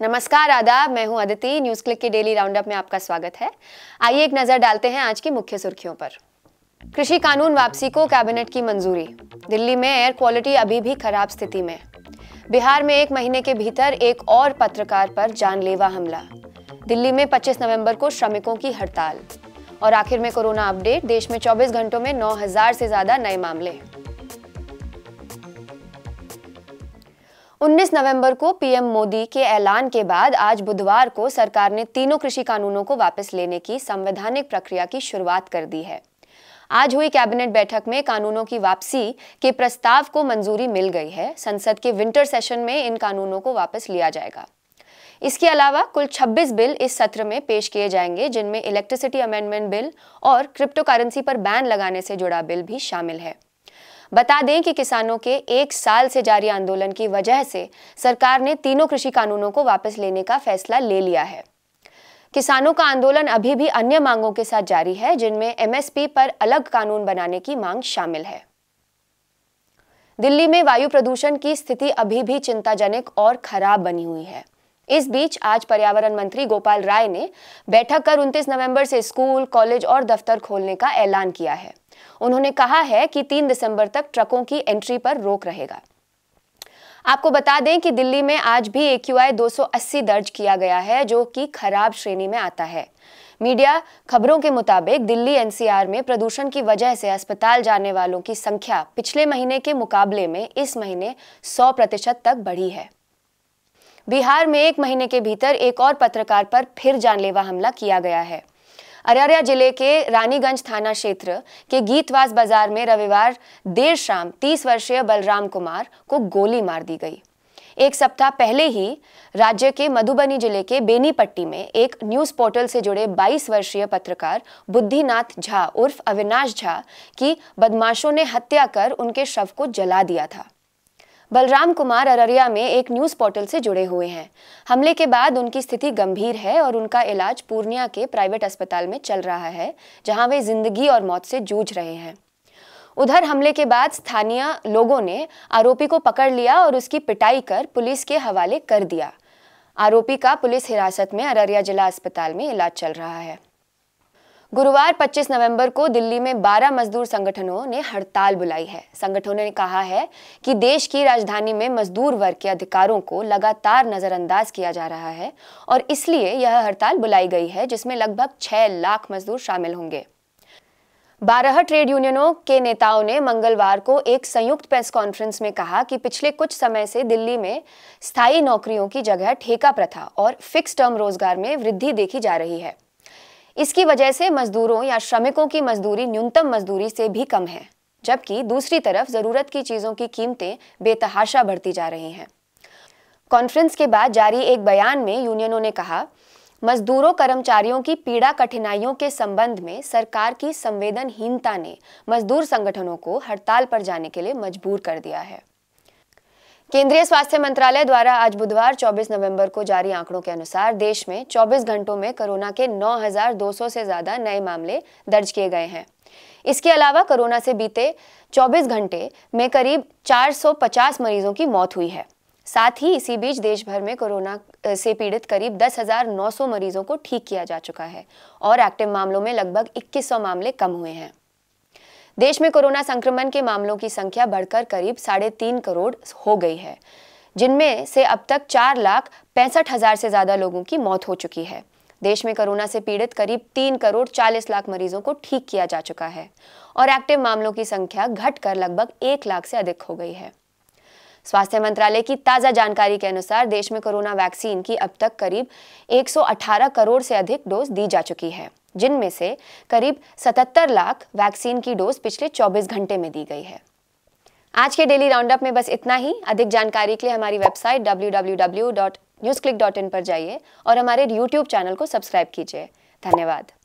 नमस्कार आदाब मैं हूं अदिति न्यूज क्लिक के डेली राउंडअप में आपका स्वागत है आइए एक नजर डालते हैं आज की मुख्य सुर्खियों पर कृषि कानून वापसी को कैबिनेट की मंजूरी दिल्ली में एयर क्वालिटी अभी भी खराब स्थिति में बिहार में एक महीने के भीतर एक और पत्रकार पर जानलेवा हमला दिल्ली में 25 नवंबर को श्रमिकों की हड़ताल और आखिर में कोरोना अपडेट देश में 24 घंटों में 9000 से ज्यादा नए मामले 19 नवंबर को पीएम मोदी के ऐलान के बाद आज बुधवार को सरकार ने तीनों कृषि कानूनों को वापस लेने की संवैधानिक प्रक्रिया की शुरुआत कर दी है आज हुई कैबिनेट बैठक में कानूनों की वापसी के प्रस्ताव को मंजूरी मिल गई है संसद के विंटर सेशन में इन कानूनों को वापस लिया जाएगा इसके अलावा कुल 26 बिल इस सत्र में पेश किए जाएंगे जिनमें इलेक्ट्रिसिटी अमेंडमेंट बिल और क्रिप्टो करेंसी पर बैन लगाने से जुड़ा बिल भी शामिल है बता दें कि किसानों के एक साल से जारी आंदोलन की वजह से सरकार ने तीनों कृषि कानूनों को वापस लेने का फैसला ले लिया है किसानों का आंदोलन अभी भी अन्य मांगों के साथ जारी है जिनमें एमएसपी पर अलग कानून बनाने की मांग शामिल है दिल्ली में वायु प्रदूषण की स्थिति अभी भी चिंताजनक और खराब बनी हुई है इस बीच आज पर्यावरण मंत्री गोपाल राय ने बैठक कर 29 नवंबर से स्कूल कॉलेज और दफ्तर खोलने का ऐलान किया है उन्होंने कहा है कि 3 दिसंबर तक ट्रकों की एंट्री पर रोक रहेगा आपको बता दें कि दिल्ली में आज भी ए क्यू आई दर्ज किया गया है जो कि खराब श्रेणी में आता है मीडिया खबरों के मुताबिक दिल्ली एनसीआर में प्रदूषण की वजह से अस्पताल जाने वालों की संख्या पिछले महीने के मुकाबले में इस महीने 100 प्रतिशत तक बढ़ी है बिहार में एक महीने के भीतर एक और पत्रकार पर फिर जानलेवा हमला किया गया है अररिया जिले के रानीगंज थाना क्षेत्र के गीतवास बाजार में रविवार देर शाम 30 वर्षीय बलराम कुमार को गोली मार दी गई एक सप्ताह पहले ही राज्य के मधुबनी जिले के बेनीपट्टी में एक न्यूज पोर्टल से जुड़े 22 वर्षीय पत्रकार बुद्धिनाथ झा उर्फ अविनाश झा की बदमाशों ने हत्या कर उनके शव को जला दिया था बलराम कुमार अररिया में एक न्यूज पोर्टल से जुड़े हुए हैं हमले के बाद उनकी स्थिति गंभीर है और उनका इलाज पूर्णिया के प्राइवेट अस्पताल में चल रहा है जहां वे जिंदगी और मौत से जूझ रहे हैं उधर हमले के बाद स्थानीय लोगों ने आरोपी को पकड़ लिया और उसकी पिटाई कर पुलिस के हवाले कर दिया आरोपी का पुलिस हिरासत में अररिया जिला अस्पताल में इलाज चल रहा है गुरुवार 25 नवंबर को दिल्ली में 12 मजदूर संगठनों ने हड़ताल बुलाई है संगठनों ने कहा है कि देश की राजधानी में मजदूर वर्ग के अधिकारों को लगातार नजरअंदाज किया जा रहा है और इसलिए यह हड़ताल बुलाई गई है जिसमें लगभग 6 लाख मजदूर शामिल होंगे बारह ट्रेड यूनियनों के नेताओं ने मंगलवार को एक संयुक्त प्रेस कॉन्फ्रेंस में कहा कि पिछले कुछ समय से दिल्ली में स्थायी नौकरियों की जगह ठेका प्रथा और फिक्स टर्म रोजगार में वृद्धि देखी जा रही है इसकी वजह से मजदूरों या श्रमिकों की मजदूरी न्यूनतम मजदूरी से भी कम है जबकि दूसरी तरफ ज़रूरत की चीज़ों की कीमतें बेतहाशा बढ़ती जा रही हैं कॉन्फ्रेंस के बाद जारी एक बयान में यूनियनों ने कहा मजदूरों कर्मचारियों की पीड़ा कठिनाइयों के संबंध में सरकार की संवेदनहीनता ने मजदूर संगठनों को हड़ताल पर जाने के लिए मजबूर कर दिया है केंद्रीय स्वास्थ्य मंत्रालय द्वारा आज बुधवार 24 नवंबर को जारी आंकड़ों के अनुसार देश में 24 घंटों में कोरोना के 9,200 से ज्यादा नए मामले दर्ज किए गए हैं इसके अलावा कोरोना से बीते 24 घंटे में करीब 450 मरीजों की मौत हुई है साथ ही इसी बीच देश भर में कोरोना से पीड़ित करीब 10,900 मरीजों को ठीक किया जा चुका है और एक्टिव मामलों में लगभग 2100 मामले कम हुए हैं देश में कोरोना संक्रमण के मामलों की संख्या बढ़कर करीब साढ़े तीन करोड़ हो गई है जिनमें से अब तक चार लाख पैंसठ हजार से ज्यादा लोगों की मौत हो चुकी है देश में कोरोना से पीड़ित करीब तीन करोड़ चालीस लाख मरीजों को ठीक किया जा चुका है और एक्टिव मामलों की संख्या घटकर लगभग एक लाख से अधिक हो गई है स्वास्थ्य मंत्रालय की ताज़ा जानकारी के अनुसार देश में कोरोना वैक्सीन की अब तक करीब 118 करोड़ से अधिक डोज दी जा चुकी है जिनमें से करीब 77 लाख वैक्सीन की डोज पिछले 24 घंटे में दी गई है आज के डेली राउंडअप में बस इतना ही अधिक जानकारी के लिए हमारी वेबसाइट डब्ल्यू पर जाइए और हमारे यूट्यूब चैनल को सब्सक्राइब कीजिए धन्यवाद